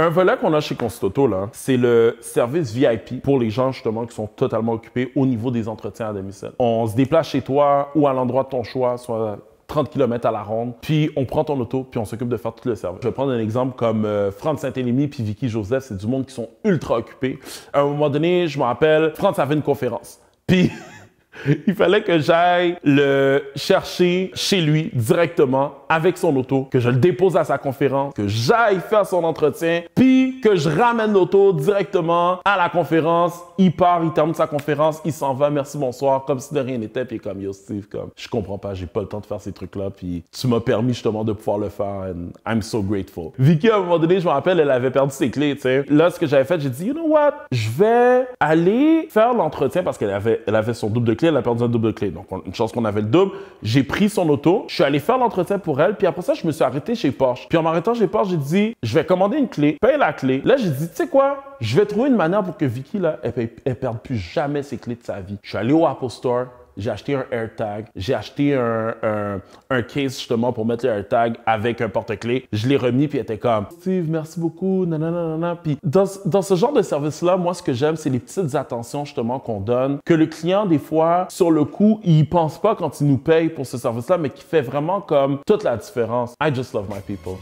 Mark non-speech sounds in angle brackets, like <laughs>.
Un volet qu'on a chez Constoto, là, c'est le service VIP pour les gens justement qui sont totalement occupés au niveau des entretiens à domicile. On se déplace chez toi ou à l'endroit de ton choix, soit 30 km à la ronde, puis on prend ton auto, puis on s'occupe de faire tout le service. Je vais prendre un exemple comme euh, Franz Saint-Élemy puis Vicky Joseph, c'est du monde qui sont ultra occupés. À un moment donné, je me rappelle, Franck avait une conférence. Puis <laughs> <laughs> Il fallait que j'aille le chercher chez lui directement avec son auto, que je le dépose à sa conférence, que j'aille faire son entretien, puis que je ramène l'auto directement à la conférence. Il part, il termine sa conférence, il s'en va, merci, bonsoir, comme si de rien n'était, puis comme yo Steve, comme je comprends pas, j'ai pas le temps de faire ces trucs-là, puis tu m'as permis justement de pouvoir le faire, I'm so grateful. Vicky, à un moment donné, je me rappelle, elle avait perdu ses clés, tu sais. Là, ce que j'avais fait, j'ai dit, you know what, je vais aller faire l'entretien parce qu'elle avait, elle avait son double de elle a perdu un double clé. Donc, une chance qu'on avait le double. J'ai pris son auto, je suis allé faire l'entretien pour elle, puis après ça, je me suis arrêté chez Porsche. Puis en m'arrêtant chez Porsche, j'ai dit, je vais commander une clé, paye la clé. Là, j'ai dit, tu sais quoi, je vais trouver une manière pour que Vicky, là, elle perde plus jamais ses clés de sa vie. Je suis allé au Apple Store, j'ai acheté un AirTag, j'ai acheté un, un, case justement pour mettre le AirTag avec un porte-clés. Je l'ai remis, puis elle était comme Steve, merci beaucoup, nanana. Puis dans, dans ce genre de service-là, moi, ce que j'aime, c'est les petites attentions justement qu'on donne, que le client, des fois, sur le coup, il pense pas quand il nous paye pour ce service-là, mais qui fait vraiment comme toute la différence. I just love my people.